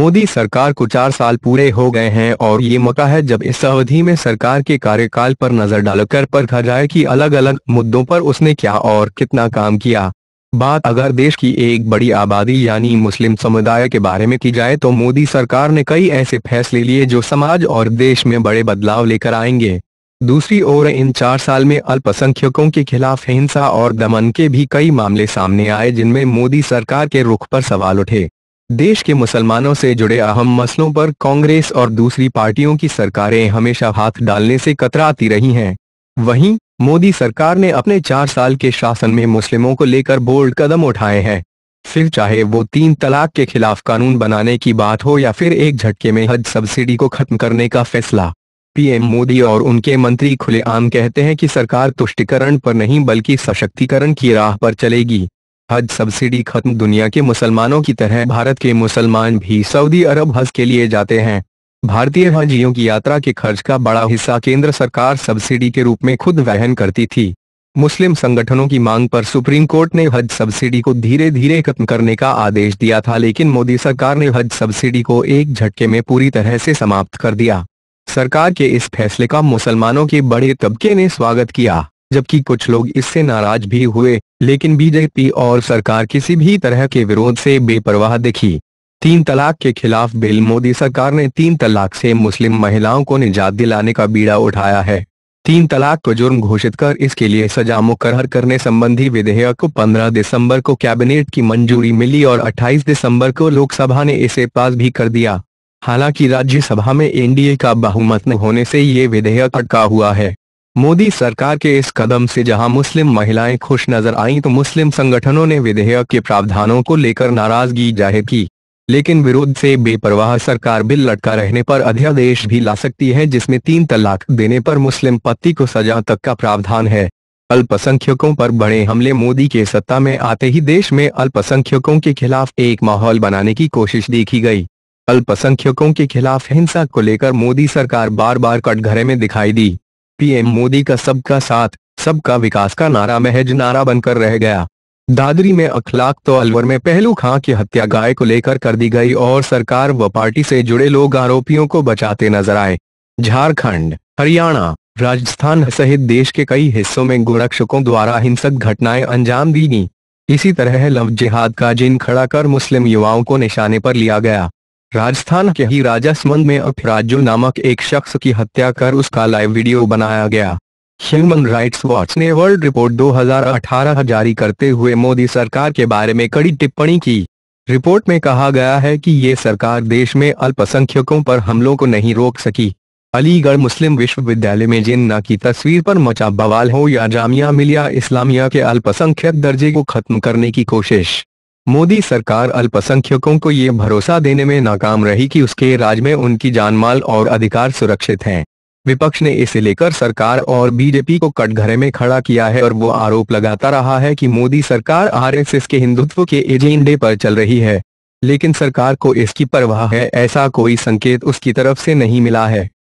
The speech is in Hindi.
मोदी सरकार को चार साल पूरे हो गए हैं और ये मौका है जब इस अवधि में सरकार के कार्यकाल पर नजर डालकर परखा जाए कि अलग अलग मुद्दों पर उसने क्या और कितना काम किया बात अगर देश की एक बड़ी आबादी यानी मुस्लिम समुदाय के बारे में की जाए तो मोदी सरकार ने कई ऐसे फैसले लिए जो समाज और देश में बड़े बदलाव लेकर आएंगे दूसरी ओर इन चार साल में अल्पसंख्यकों के खिलाफ हिंसा और दमन के भी कई मामले सामने आए जिनमें मोदी सरकार के रुख पर सवाल उठे देश के मुसलमानों से जुड़े अहम मसलों पर कांग्रेस और दूसरी पार्टियों की सरकारें हमेशा हाथ डालने से कतराती रही हैं वहीं मोदी सरकार ने अपने चार साल के शासन में मुस्लिमों को लेकर बोल्ड कदम उठाए हैं फिर चाहे वो तीन तलाक के खिलाफ कानून बनाने की बात हो या फिर एक झटके में हज सब्सिडी को खत्म करने का फैसला पीएम मोदी और उनके मंत्री खुलेआम कहते हैं कि सरकार तुष्टिकरण पर नहीं बल्कि सशक्तिकरण की राह पर चलेगी हज सब्सिडी खत्म दुनिया के मुसलमानों की तरह भारत के मुसलमान भी सऊदी अरब हज के लिए जाते हैं भारतीय हजियों की यात्रा के खर्च का बड़ा हिस्सा केंद्र सरकार सब्सिडी के रूप में खुद वहन करती थी मुस्लिम संगठनों की मांग पर सुप्रीम कोर्ट ने हज सब्सिडी को धीरे धीरे खत्म करने का आदेश दिया था लेकिन मोदी सरकार ने हज सब्सिडी को एक झटके में पूरी तरह से समाप्त कर दिया सरकार के इस फैसले का मुसलमानों के बड़े तबके ने स्वागत किया जबकि कुछ लोग इससे नाराज भी हुए लेकिन बीजेपी और सरकार किसी भी तरह के विरोध से बेपरवाह दिखी तीन तलाक के खिलाफ बिल मोदी सरकार ने तीन तलाक से मुस्लिम महिलाओं को निजात दिलाने का बीड़ा उठाया है तीन तलाक को जुर्म घोषित कर इसके लिए सजा मुकरर करने संबंधी विधेयक को 15 दिसंबर को कैबिनेट की मंजूरी मिली और 28 दिसंबर को लोकसभा ने इसे पास भी कर दिया हालांकि राज्यसभा में एनडीए का बहुमत न होने से ये विधेयक अटका हुआ है मोदी सरकार के इस कदम से जहां मुस्लिम महिलाएं खुश नजर आईं तो मुस्लिम संगठनों ने विधेयक के प्रावधानों को लेकर नाराजगी जाहिर की लेकिन विरोध से बेपरवाह सरकार बिल लटका रहने पर अध्यादेश भी ला सकती है जिसमें तीन तलाक देने पर मुस्लिम पति को सजा तक का प्रावधान है अल्पसंख्यकों पर बड़े हमले मोदी के सत्ता में आते ही देश में अल्पसंख्यकों के खिलाफ एक माहौल बनाने की कोशिश देखी गई अल्पसंख्यकों के खिलाफ हिंसा को लेकर मोदी सरकार बार बार कटघरे में दिखाई दी पीएम मोदी का सबका साथ सबका विकास का नारा महज नारा बनकर रह गया दादरी में अखलाक तो अलवर में पहलू खां की हत्या गाय को लेकर कर दी गई और सरकार व पार्टी से जुड़े लोग आरोपियों को बचाते नजर आए झारखंड हरियाणा राजस्थान सहित देश के कई हिस्सों में गोरक्षकों द्वारा हिंसक घटनाएं अंजाम दी गई इसी तरह लव जिहाद का जिन खड़ा कर मुस्लिम युवाओं को निशाने पर लिया गया राजस्थान के ही राजसमंद में अपराजु नामक एक शख्स की हत्या कर उसका लाइव वीडियो बनाया गया ह्यूमन राइट्स वॉच ने वर्ल्ड रिपोर्ट 2018 जारी करते हुए मोदी सरकार के बारे में कड़ी टिप्पणी की रिपोर्ट में कहा गया है कि ये सरकार देश में अल्पसंख्यकों पर हमलों को नहीं रोक सकी अलीगढ़ मुस्लिम विश्वविद्यालय में जिन्ना की तस्वीर पर मचा बवाल हो या जामिया मिलिया इस्लामिया के अल्पसंख्यक दर्जे को खत्म करने की कोशिश मोदी सरकार अल्पसंख्यकों को ये भरोसा देने में नाकाम रही कि उसके राज में उनकी जानमाल और अधिकार सुरक्षित हैं। विपक्ष ने इसे लेकर सरकार और बीजेपी को कटघरे में खड़ा किया है और वो आरोप लगाता रहा है कि मोदी सरकार आरएसएस के हिंदुत्व के एजेंडे पर चल रही है लेकिन सरकार को इसकी परवाह है ऐसा कोई संकेत उसकी तरफ से नहीं मिला है